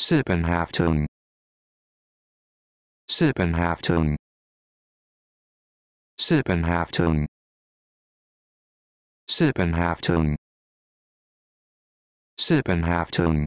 Sip and half tone. Sip and half tone. Sip and half tone. Sip and half tone. Sip and half tone.